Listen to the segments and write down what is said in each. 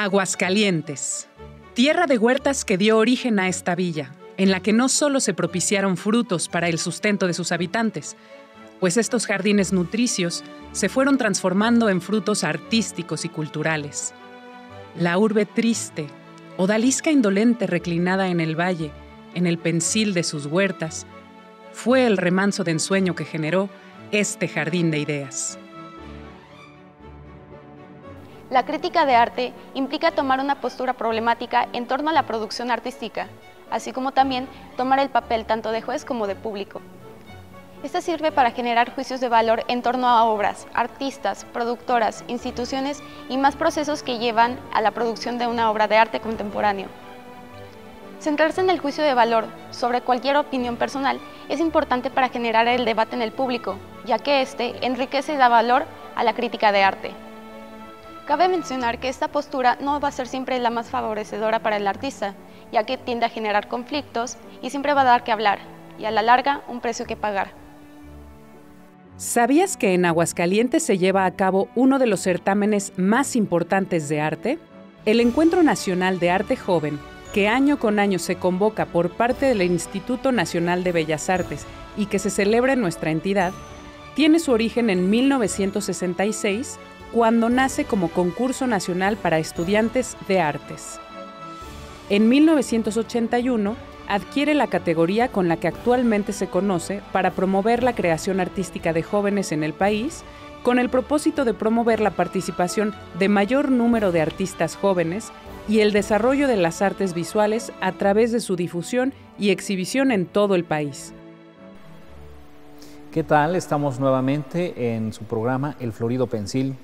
Aguascalientes, tierra de huertas que dio origen a esta villa, en la que no solo se propiciaron frutos para el sustento de sus habitantes, pues estos jardines nutricios se fueron transformando en frutos artísticos y culturales. La urbe triste, odalisca indolente reclinada en el valle, en el pensil de sus huertas, fue el remanso de ensueño que generó este jardín de ideas. La crítica de arte implica tomar una postura problemática en torno a la producción artística, así como también tomar el papel tanto de juez como de público. Esta sirve para generar juicios de valor en torno a obras, artistas, productoras, instituciones y más procesos que llevan a la producción de una obra de arte contemporáneo. Centrarse en el juicio de valor sobre cualquier opinión personal es importante para generar el debate en el público, ya que éste enriquece y da valor a la crítica de arte. Cabe mencionar que esta postura no va a ser siempre la más favorecedora para el artista, ya que tiende a generar conflictos y siempre va a dar que hablar, y a la larga un precio que pagar. ¿Sabías que en Aguascalientes se lleva a cabo uno de los certámenes más importantes de arte? El Encuentro Nacional de Arte Joven, que año con año se convoca por parte del Instituto Nacional de Bellas Artes y que se celebra en nuestra entidad, tiene su origen en 1966 cuando nace como concurso nacional para estudiantes de artes. En 1981 adquiere la categoría con la que actualmente se conoce para promover la creación artística de jóvenes en el país, con el propósito de promover la participación de mayor número de artistas jóvenes y el desarrollo de las artes visuales a través de su difusión y exhibición en todo el país. ¿Qué tal? Estamos nuevamente en su programa El Florido Pensil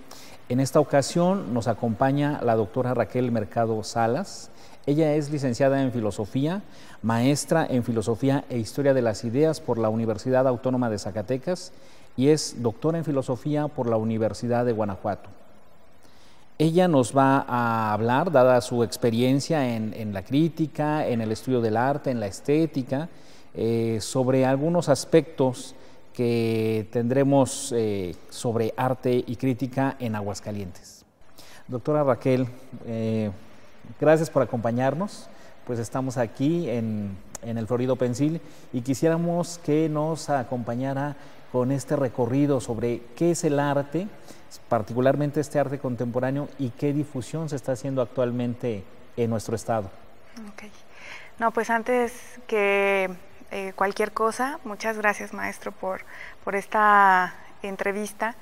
en esta ocasión nos acompaña la doctora Raquel Mercado Salas. Ella es licenciada en Filosofía, maestra en Filosofía e Historia de las Ideas por la Universidad Autónoma de Zacatecas y es doctora en Filosofía por la Universidad de Guanajuato. Ella nos va a hablar, dada su experiencia en, la crítica, en el estudio del arte, en la estética, eh, sobre algunos aspectos que tendremos eh, sobre arte y crítica en Aguascalientes. Doctora Raquel, eh, gracias por acompañarnos. Pues estamos aquí en, el Florido Pensil y quisiéramos que nos acompañara con este recorrido sobre qué es el arte, particularmente este arte contemporáneo y qué difusión se está haciendo actualmente en nuestro estado. Okay. No, pues antes que eh, cualquier cosa. Muchas gracias, maestro, por, por esta entrevista.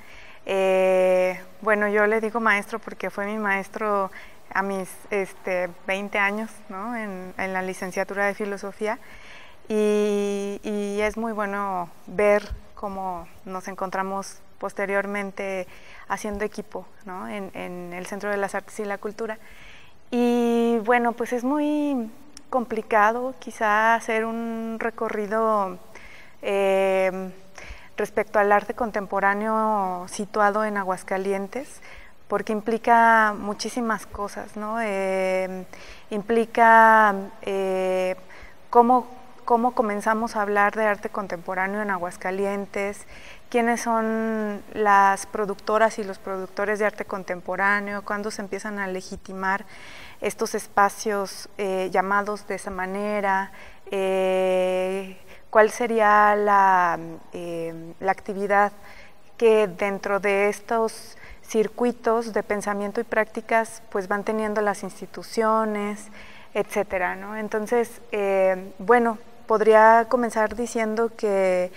Eh, bueno, yo le digo maestro porque fue mi maestro a mis 20 este, años ¿no? en, la licenciatura de filosofía y, es muy bueno ver cómo nos encontramos posteriormente haciendo equipo ¿no? en, en el Centro de las Artes y la Cultura. Y bueno, pues es muy complicado quizá hacer un recorrido em, respecto al arte contemporáneo situado en Aguascalientes, porque implica muchísimas cosas, ¿no? Em, implica eh, cómo, cómo comenzamos a hablar de arte contemporáneo en Aguascalientes, quiénes son las productoras y los productores de arte contemporáneo, cuándo se empiezan a legitimar estos espacios eh, llamados de esa manera, eh, cuál sería la, eh, la, actividad que dentro de estos circuitos de pensamiento y prácticas pues van teniendo las instituciones, etcétera. ¿no? Entonces, bueno, podría comenzar diciendo que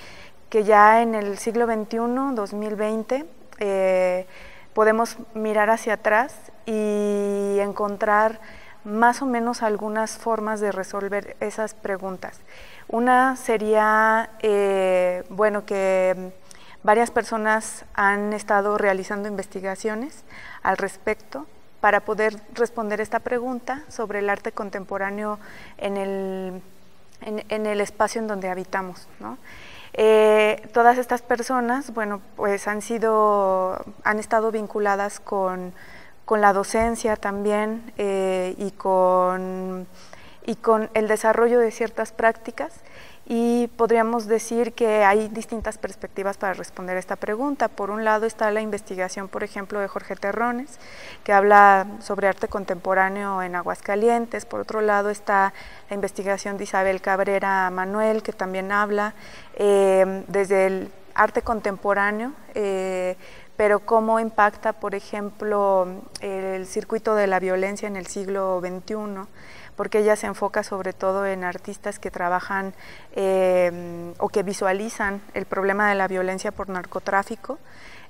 que ya en el siglo XXI, 2020, eh, podemos mirar hacia atrás y encontrar más o menos algunas formas de resolver esas preguntas. Una sería, eh, bueno, que varias personas han estado realizando investigaciones al respecto para poder responder esta pregunta sobre el arte contemporáneo en el, el espacio en donde habitamos. Eh, todas estas personas, pues han sido, han estado vinculadas con, la docencia también eh, y, y con el desarrollo de ciertas prácticas y podríamos decir que hay distintas perspectivas para responder a esta pregunta. Por un lado está la investigación, por ejemplo, de Jorge Terrones, que habla sobre arte contemporáneo en Aguascalientes. Por otro lado está la investigación de Isabel Cabrera Manuel, que también habla eh, desde el arte contemporáneo. Eh, pero cómo impacta, por ejemplo, el circuito de la violencia en el siglo XXI porque ella se enfoca sobre todo en artistas que trabajan em, o que visualizan el problema de la violencia por narcotráfico.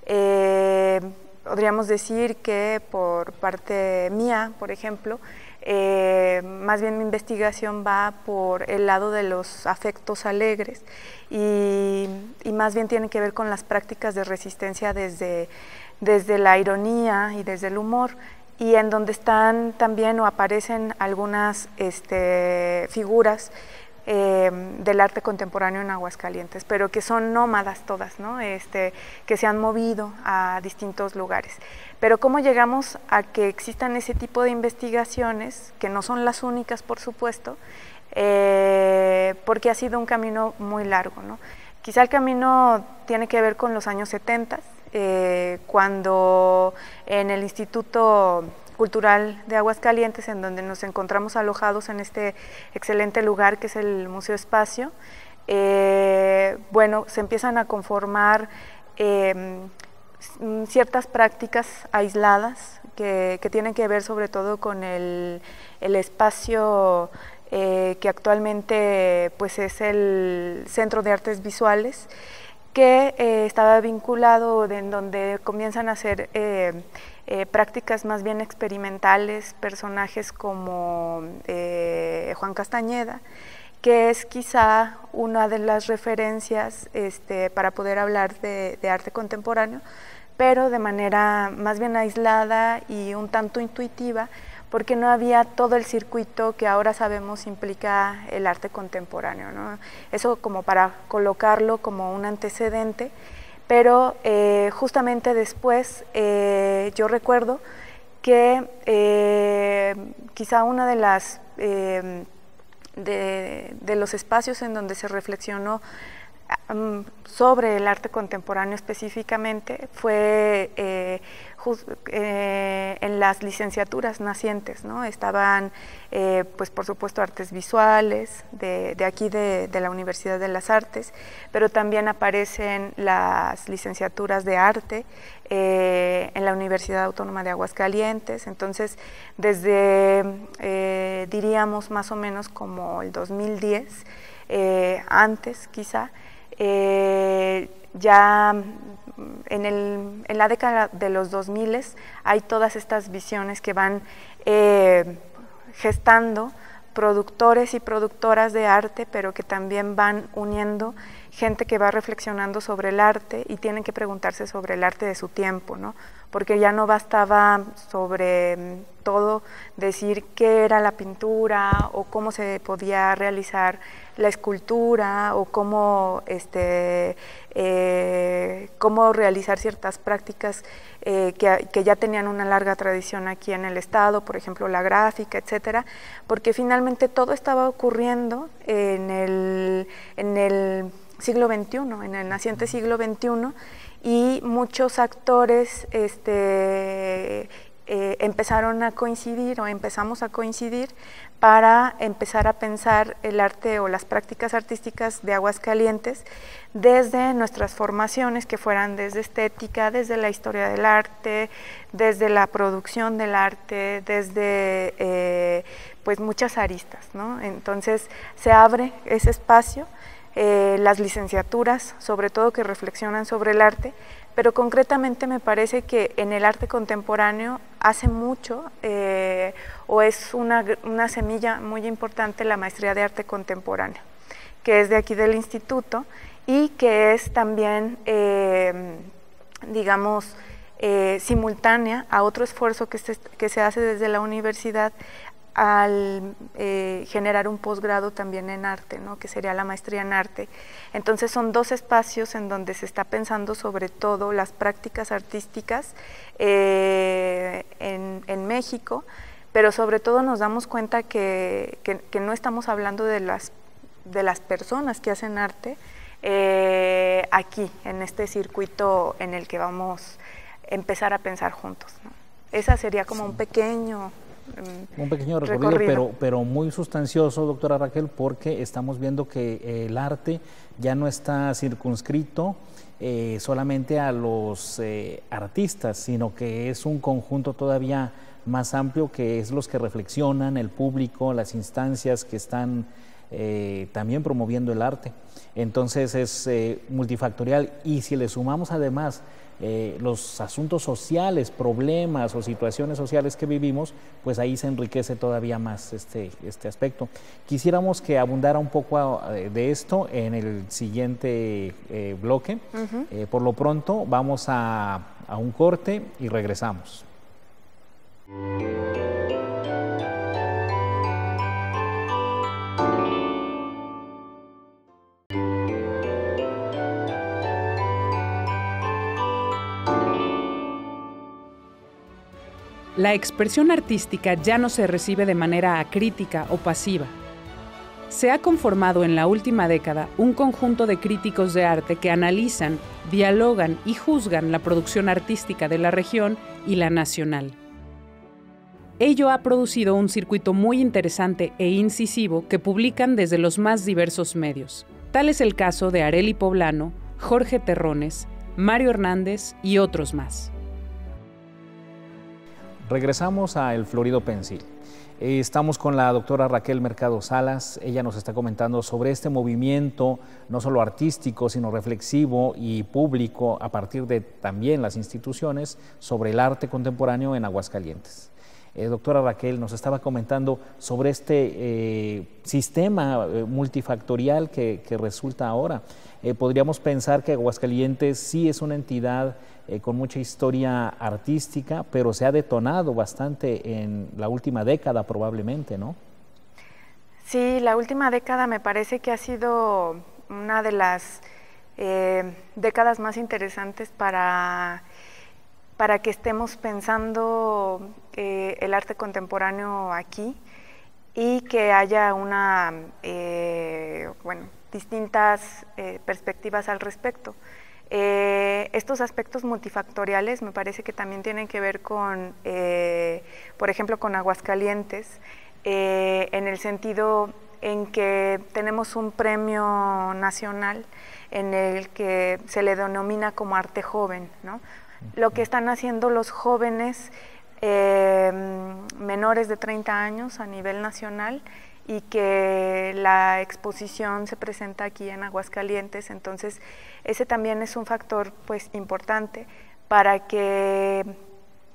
Em, podríamos decir que por parte mía, por ejemplo, em, más bien mi investigación va por el lado de los afectos alegres y, más bien tiene que ver con las prácticas de resistencia desde, desde la ironía y desde el humor y en donde están también o aparecen algunas este, figuras em, del arte contemporáneo en Aguascalientes, pero que son nómadas todas, ¿no? Este, que se han movido a distintos lugares. Pero cómo llegamos a que existan ese tipo de investigaciones, que no son las únicas, por supuesto, eh, porque ha sido un camino muy largo. ¿no? Quizá el camino tiene que ver con los años 70, eh, cuando en el Instituto Cultural de Aguascalientes, en donde nos encontramos alojados en este excelente lugar que es el Museo Espacio, eh, bueno, se empiezan a conformar em, ciertas prácticas aisladas que, tienen que ver sobre todo con el, espacio eh, que actualmente pues, es el Centro de Artes Visuales que eh, estaba vinculado en donde comienzan a hacer eh, eh, prácticas más bien experimentales, personajes como Juan Castañeda, que es quizá una de las referencias este, para poder hablar de, arte contemporáneo, pero de manera más bien aislada y un tanto intuitiva, porque no había todo el circuito que ahora sabemos implica el arte contemporáneo. Eso como para colocarlo como un antecedente, pero eh, justamente después eh, yo recuerdo que eh, quizá una de las... De, los espacios en donde se reflexionó ah, mm, sobre el arte contemporáneo específicamente fue eh, en las licenciaturas nacientes, ¿no? Estaban, eh, pues por supuesto, artes visuales de, aquí de, la Universidad de las Artes, pero también aparecen las licenciaturas de arte eh, en la Universidad Autónoma de Aguascalientes. Entonces, desde, diríamos, más o menos como el 2010, antes quizá, ya mm, en, el, en, la década de los 2000 hay todas estas visiones que van eh, gestando productores y productoras de arte, pero que también van uniendo gente que va reflexionando sobre el arte y tienen que preguntarse sobre el arte de su tiempo, ¿no? porque ya no bastaba sobre mm, todo decir qué era la pintura o cómo se podía realizar la escultura o cómo, este, eh, cómo realizar ciertas prácticas eh, que, que, ya tenían una larga tradición aquí en el Estado, por ejemplo la gráfica, etcétera, porque finalmente todo estaba ocurriendo en el, en el siglo XXI, en el naciente siglo XXI, y muchos actores este, eh, empezaron a coincidir o empezamos a coincidir para empezar a pensar el arte o las prácticas artísticas de Aguascalientes desde nuestras formaciones que fueran desde estética, desde la historia del arte, desde la producción del arte, desde eh, pues muchas aristas, Entonces se abre ese espacio eh, las licenciaturas, sobre todo que reflexionan sobre el arte, pero concretamente me parece que en el arte contemporáneo hace mucho eh, o es una, semilla muy importante la maestría de arte contemporáneo, que es de aquí del instituto y que es también, eh, digamos, simultánea a otro esfuerzo que que se, hace desde la universidad al eh, generar un posgrado también en arte, ¿no? que sería la maestría en arte. Entonces son dos espacios en donde se está pensando sobre todo las prácticas artísticas eh, en, México, pero sobre todo nos damos cuenta que, no estamos hablando de las, de las personas que hacen arte eh, aquí, en este circuito en el que vamos a empezar a pensar juntos. Esa sería como un pequeño Mm, un pequeño recorrido, Pero, pero muy sustancioso, doctora Raquel, porque estamos viendo que eh, el arte ya no está circunscrito eh, solamente a los eh, artistas, sino que es un conjunto todavía más amplio que es los que reflexionan, el público, las instancias que están eh, también promoviendo el arte. Entonces es eh, multifactorial y si le sumamos además eh, los asuntos sociales, problemas o situaciones sociales que vivimos, pues ahí se enriquece todavía más este, este aspecto. Quisiéramos que abundara un poco de esto en el siguiente bloque. por lo pronto vamos a, a un corte y regresamos. La expresión artística ya no se recibe de manera acrítica o pasiva. Se ha conformado en la última década un conjunto de críticos de arte que analizan, dialogan y juzgan la producción artística de la región y la nacional. Ello ha producido un circuito muy interesante e incisivo que publican desde los más diversos medios. Tal es el caso de Areli Poblano, Jorge Terrones, Mario Hernández y otros más. Regresamos a El Florido Pensil. Eh, estamos con la doctora Raquel Mercado Salas. Ella nos está comentando sobre este movimiento, no solo artístico, sino reflexivo y público, a partir de también las instituciones, sobre el arte contemporáneo en Aguascalientes. Eh, doctora Raquel, nos estaba comentando sobre este eh, sistema eh, multifactorial que, resulta ahora. podríamos pensar que Aguascalientes sí es una entidad con mucha historia artística, pero se ha detonado bastante en la última década probablemente, ¿no? Sí, la última década me parece que ha sido una de las décadas más interesantes para para que estemos pensando eh, el arte contemporáneo aquí y que haya una, eh, bueno, distintas eh, perspectivas al respecto. estos aspectos multifactoriales me parece que también tienen que ver con, por ejemplo, con Aguascalientes, en el sentido en que tenemos un premio nacional en el que se le denomina como arte joven, lo que están haciendo los jóvenes em, menores de 30 años a nivel nacional y que la exposición se presenta aquí en Aguascalientes, entonces ese también es un factor pues importante para que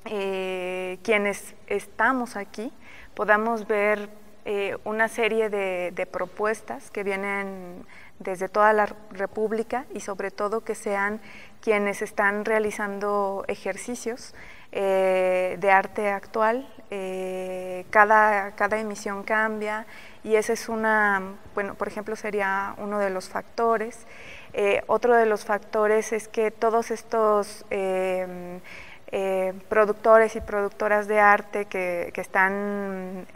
eh, quienes estamos aquí podamos ver eh, una serie de, propuestas que vienen desde toda la República y sobre todo que sean quienes están realizando ejercicios eh, de arte actual. Eh, cada, cada emisión cambia y ese es una, bueno, por ejemplo, sería uno de los factores. Eh, otro de los factores es que todos estos em, productores y productoras de arte que están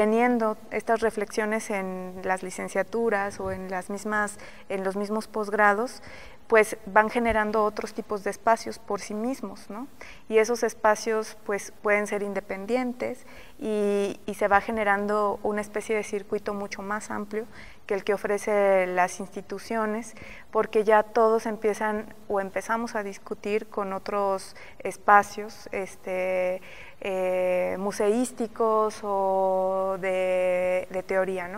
teniendo estas reflexiones en las licenciaturas o en, las mismas, en los mismos posgrados, pues van generando otros tipos de espacios por sí mismos, ¿no? Y esos espacios pues pueden ser independientes y, y, se va generando una especie de circuito mucho más amplio que el que ofrece las instituciones, porque ya todos empiezan o empezamos a discutir con otros espacios, este, eh, museísticos o de, teoría.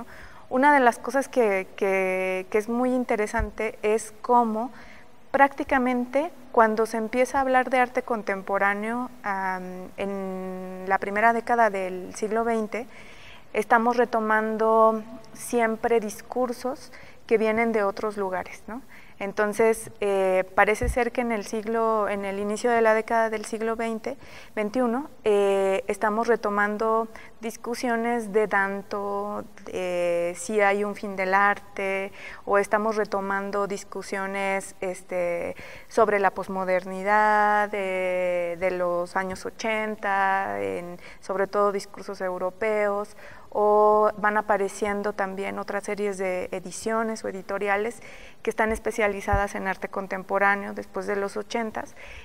Una de las cosas que, es muy interesante es cómo prácticamente cuando se empieza a hablar de arte contemporáneo en la primera década del siglo XX, estamos retomando siempre discursos que vienen de otros lugares. Entonces, eh, parece ser que en el siglo, en el inicio de la década del siglo XX, XXI, eh, estamos retomando discusiones de tanto si hay un fin del arte, o estamos retomando discusiones este, sobre la posmodernidad eh, de, los años 80, sobre todo discursos europeos o van apareciendo también otras series de ediciones o editoriales que están especializadas en arte contemporáneo después de los 80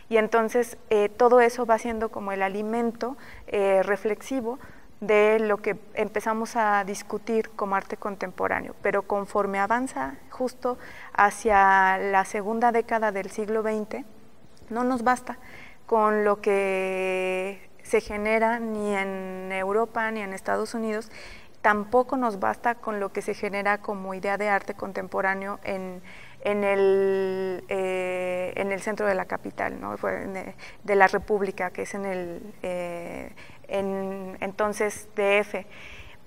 y entonces eh, todo eso va siendo como el alimento eh, reflexivo de lo que empezamos a discutir como arte contemporáneo, pero conforme avanza justo hacia la segunda década del siglo XX, no nos basta con lo que se genera ni en Europa ni en Estados Unidos. Tampoco nos basta con lo que se genera como idea de arte contemporáneo en, en el, eh, en el centro de la capital, ¿no? de la República, que es en el eh, en, entonces DF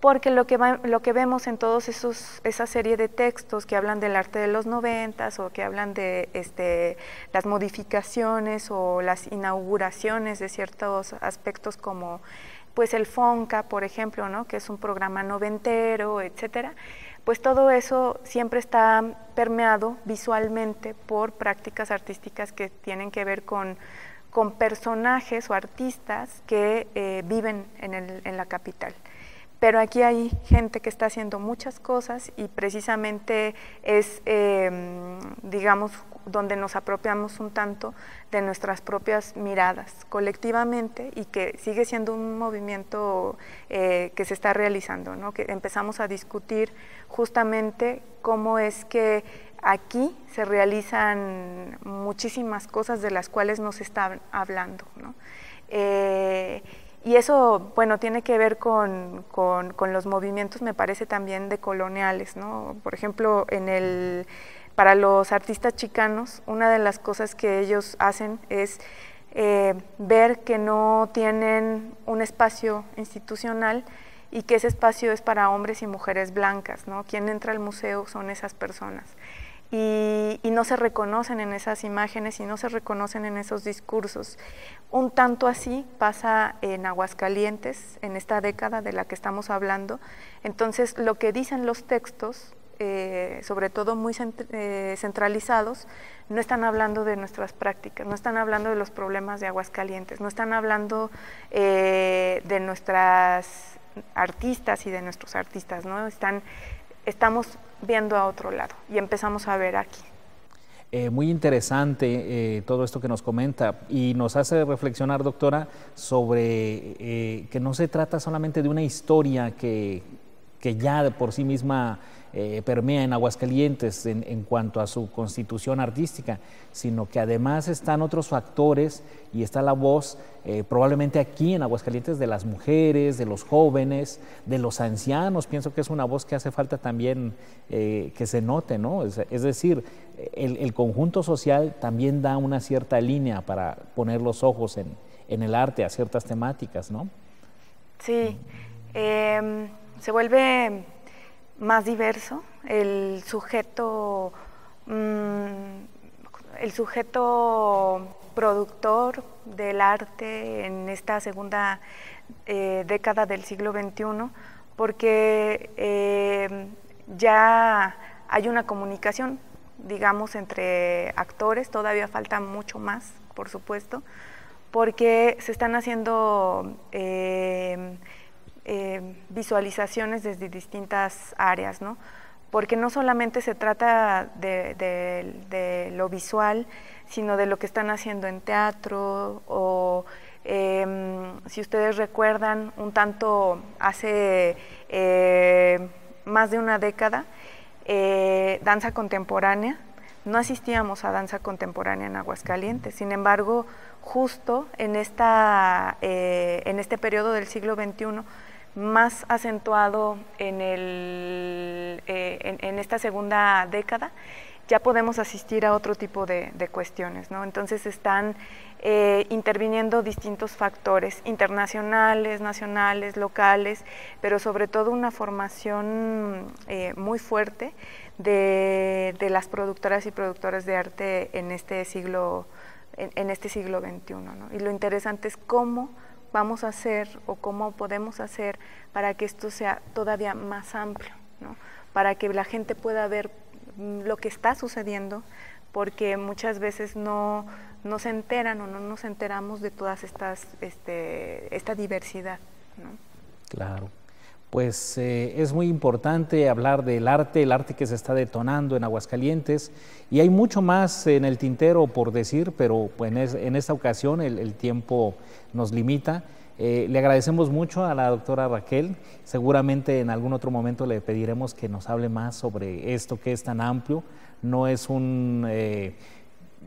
porque lo que, vemos en todos esos esa serie de textos que hablan del arte de los noventas o que hablan de este, las modificaciones o las inauguraciones de ciertos aspectos como pues el FONCA, por ejemplo, que es un programa noventero, etcétera, pues todo eso siempre está permeado visualmente por prácticas artísticas que tienen que ver con, personajes o artistas que eh, viven en, el, en la capital pero aquí hay gente que está haciendo muchas cosas y precisamente es, em, digamos, donde nos apropiamos un tanto de nuestras propias miradas colectivamente y que sigue siendo un movimiento eh, que se está realizando, que empezamos a discutir justamente cómo es que aquí se realizan muchísimas cosas de las cuales no se está hablando. ¿no? Eh, y eso, bueno, tiene que ver con, con, los movimientos, me parece también de coloniales, ¿no? Por ejemplo, en el, para los artistas chicanos, una de las cosas que ellos hacen es eh, ver que no tienen un espacio institucional y que ese espacio es para hombres y mujeres blancas, ¿no? Quien entra al museo son esas personas y, no se reconocen en esas imágenes y no se reconocen en esos discursos. Un tanto así pasa en Aguascalientes, en esta década de la que estamos hablando. Entonces, lo que dicen los textos, eh, sobre todo muy eh, centralizados, no están hablando de nuestras prácticas, no están hablando de los problemas de Aguascalientes, no están hablando eh, de nuestras artistas y de nuestros artistas, ¿no? Están estamos viendo a otro lado y empezamos a ver aquí. Eh, muy interesante eh, todo esto que nos comenta y nos hace reflexionar, doctora, sobre eh, que no se trata solamente de una historia que, que ya por sí misma eh, permea en Aguascalientes en, cuanto a su constitución artística, sino que además están otros factores y está la voz eh, probablemente aquí en Aguascalientes de las mujeres, de los jóvenes, de los ancianos. Pienso que es una voz que hace falta también eh, que se note, ¿no? Es, decir, el, conjunto social también da una cierta línea para poner los ojos en, en el arte a ciertas temáticas, ¿no? Sí. Em, se vuelve más diverso, el sujeto, mm, el sujeto productor del arte en esta segunda eh, década del siglo XXI, porque eh, ya hay una comunicación, digamos, entre actores, todavía falta mucho más, por supuesto, porque se están haciendo... Eh, eh, visualizaciones desde distintas áreas, ¿no? porque no solamente se trata de, lo visual, sino de lo que están haciendo en teatro o em, si ustedes recuerdan un tanto hace eh, más de una década, eh, danza contemporánea. No asistíamos a danza contemporánea en Aguascalientes, sin embargo, justo en, en este periodo del siglo XXI más acentuado en, el, eh, en, esta segunda década, ya podemos asistir a otro tipo de, cuestiones. Entonces están eh, interviniendo distintos factores internacionales, nacionales, locales, pero sobre todo una formación eh, muy fuerte de, las productoras y productores de arte en este siglo, en, este siglo XXI. Y lo interesante es cómo vamos a hacer o cómo podemos hacer para que esto sea todavía más amplio, ¿no? para que la gente pueda ver lo que está sucediendo, porque muchas veces no, no se enteran o no nos enteramos de todas estas este, esta diversidad. ¿no? Claro pues eh, es muy importante hablar del arte, el arte que se está detonando en Aguascalientes y hay mucho más en el tintero por decir, pero pues, en, esta ocasión el, tiempo nos limita. Eh, le agradecemos mucho a la doctora Raquel, seguramente en algún otro momento le pediremos que nos hable más sobre esto que es tan amplio, no es un... Eh,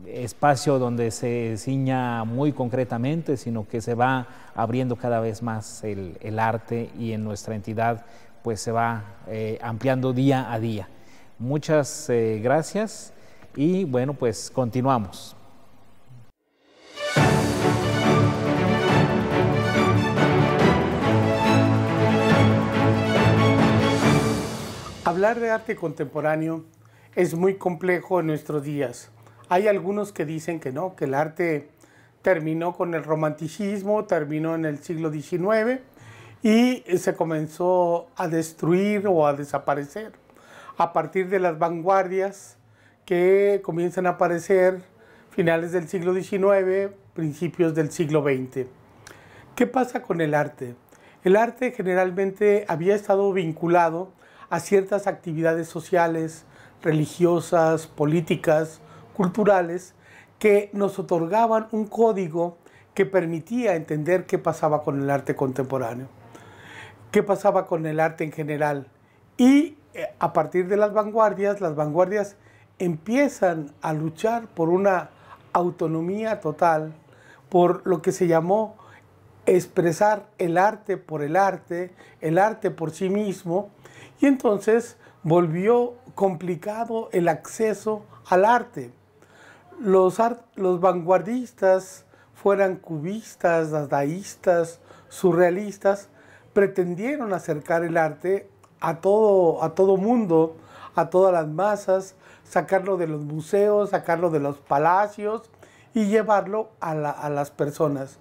espacio donde se ciña muy concretamente, sino que se va abriendo cada vez más el, arte y en nuestra entidad pues se va eh, ampliando día a día. Muchas eh, gracias y bueno, pues continuamos. Hablar de arte contemporáneo es muy complejo en nuestros días hay algunos que dicen que no, que el arte terminó con el romanticismo, terminó en el siglo XIX y se comenzó a destruir o a desaparecer a partir de las vanguardias que comienzan a aparecer finales del siglo XIX, principios del siglo XX. ¿Qué pasa con el arte? El arte generalmente había estado vinculado a ciertas actividades sociales, religiosas, políticas, culturales que nos otorgaban un código que permitía entender qué pasaba con el arte contemporáneo, qué pasaba con el arte en general. Y eh, a partir de las vanguardias, las vanguardias empiezan a luchar por una autonomía total, por lo que se llamó expresar el arte por el arte, el arte por sí mismo, y entonces volvió complicado el acceso al arte los, los vanguardistas, fueran cubistas, dadaístas, surrealistas, pretendieron acercar el arte a todo, a todo mundo, a todas las masas, sacarlo de los museos, sacarlo de los palacios y llevarlo a, a las personas.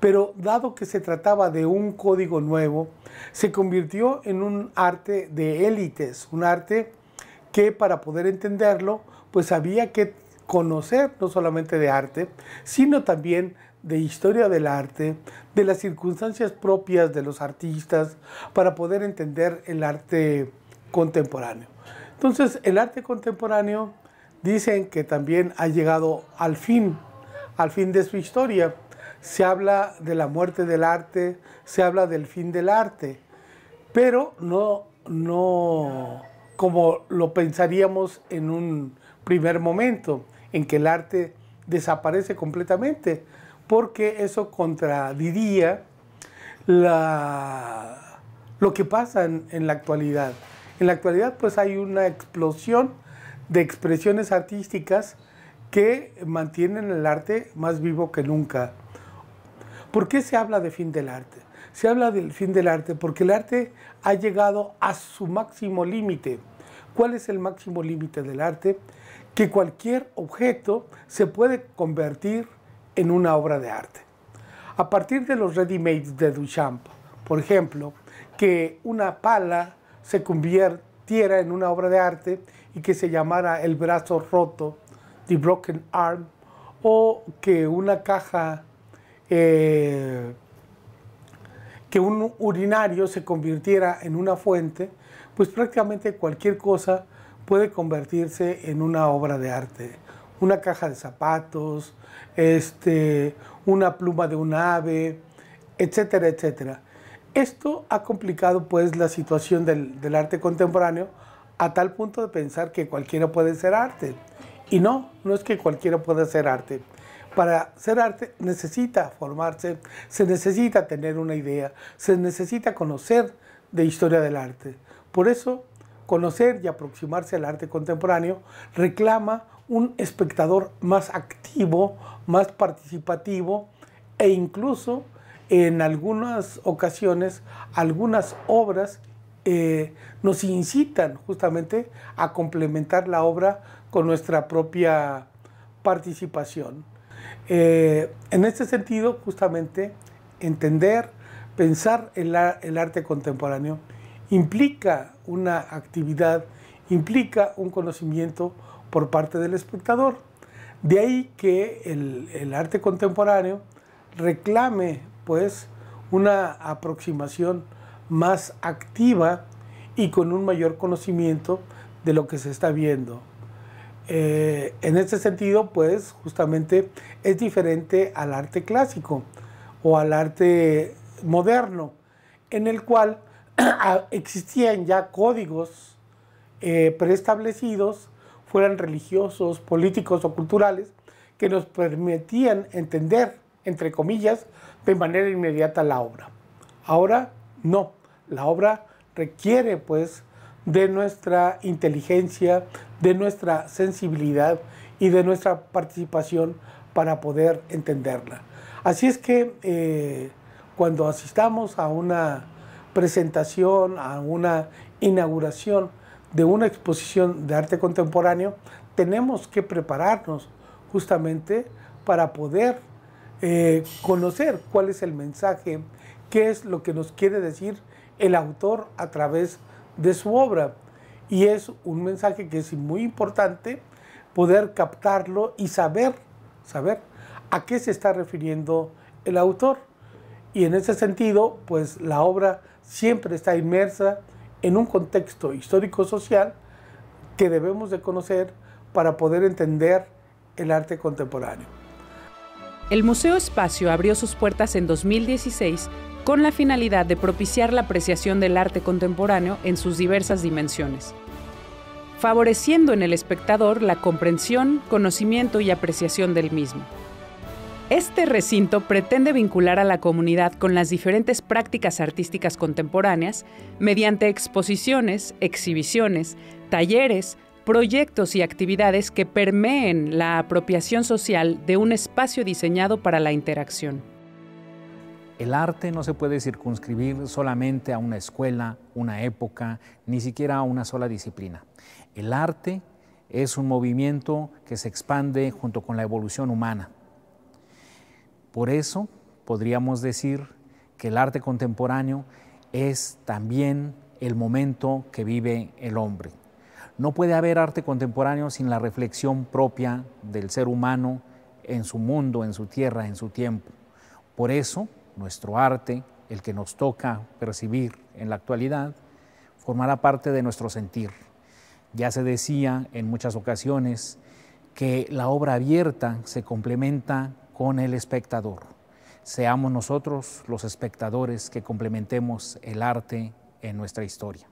Pero dado que se trataba de un código nuevo, se convirtió en un arte de élites, un arte que para poder entenderlo, pues había que conocer no solamente de arte, sino también de historia del arte, de las circunstancias propias de los artistas, para poder entender el arte contemporáneo. Entonces, el arte contemporáneo dicen que también ha llegado al fin, al fin de su historia. Se habla de la muerte del arte, se habla del fin del arte, pero no, no como lo pensaríamos en un primer momento en que el arte desaparece completamente, porque eso contradiría lo que pasa en, en, la actualidad. En la actualidad pues hay una explosión de expresiones artísticas que mantienen el arte más vivo que nunca. ¿Por qué se habla de fin del arte? Se habla del fin del arte porque el arte ha llegado a su máximo límite. ¿Cuál es el máximo límite del arte? que cualquier objeto se puede convertir en una obra de arte. A partir de los ready-made de Duchamp, por ejemplo, que una pala se convirtiera en una obra de arte y que se llamara el brazo roto, The Broken Arm, o que una caja, eh, que un urinario se convirtiera en una fuente, pues prácticamente cualquier cosa puede convertirse en una obra de arte. Una caja de zapatos, este, una pluma de un ave, etcétera, etcétera. Esto ha complicado pues la situación del, arte contemporáneo a tal punto de pensar que cualquiera puede ser arte. Y no, no es que cualquiera pueda ser arte. Para ser arte necesita formarse, se necesita tener una idea, se necesita conocer de historia del arte. Por eso conocer y aproximarse al arte contemporáneo reclama un espectador más activo, más participativo e incluso en algunas ocasiones algunas obras eh, nos incitan justamente a complementar la obra con nuestra propia participación. Eh, en este sentido, justamente, entender, pensar en el arte contemporáneo implica una actividad implica un conocimiento por parte del espectador. De ahí que el, arte contemporáneo reclame pues una aproximación más activa y con un mayor conocimiento de lo que se está viendo. Eh, en este sentido, pues justamente es diferente al arte clásico o al arte moderno, en el cual Ah, existían ya códigos eh, preestablecidos, fueran religiosos, políticos o culturales, que nos permitían entender, entre comillas, de manera inmediata la obra. Ahora no, la obra requiere pues de nuestra inteligencia, de nuestra sensibilidad y de nuestra participación para poder entenderla. Así es que eh, cuando asistamos a una presentación, a una inauguración de una exposición de arte contemporáneo, tenemos que prepararnos justamente para poder eh, conocer cuál es el mensaje, qué es lo que nos quiere decir el autor a través de su obra. Y es un mensaje que es muy importante poder captarlo y saber, saber a qué se está refiriendo el autor. Y en ese sentido, pues la obra siempre está inmersa en un contexto histórico-social que debemos de conocer para poder entender el arte contemporáneo. El Museo Espacio abrió sus puertas en 2016 con la finalidad de propiciar la apreciación del arte contemporáneo en sus diversas dimensiones, favoreciendo en el espectador la comprensión, conocimiento y apreciación del mismo. Este recinto pretende vincular a la comunidad con las diferentes prácticas artísticas contemporáneas mediante exposiciones, exhibiciones, talleres, proyectos y actividades que permeen la apropiación social de un espacio diseñado para la interacción. El arte no se puede circunscribir solamente a una escuela, una época, ni siquiera a una sola disciplina. El arte es un movimiento que se expande junto con la evolución humana. Por eso podríamos decir que el arte contemporáneo es también el momento que vive el hombre. No puede haber arte contemporáneo sin la reflexión propia del ser humano en su mundo, en su tierra, en su tiempo. Por eso, nuestro arte, el que nos toca percibir en la actualidad, formará parte de nuestro sentir. Ya se decía en muchas ocasiones que la obra abierta se complementa con el espectador. Seamos nosotros los espectadores que complementemos el arte en nuestra historia.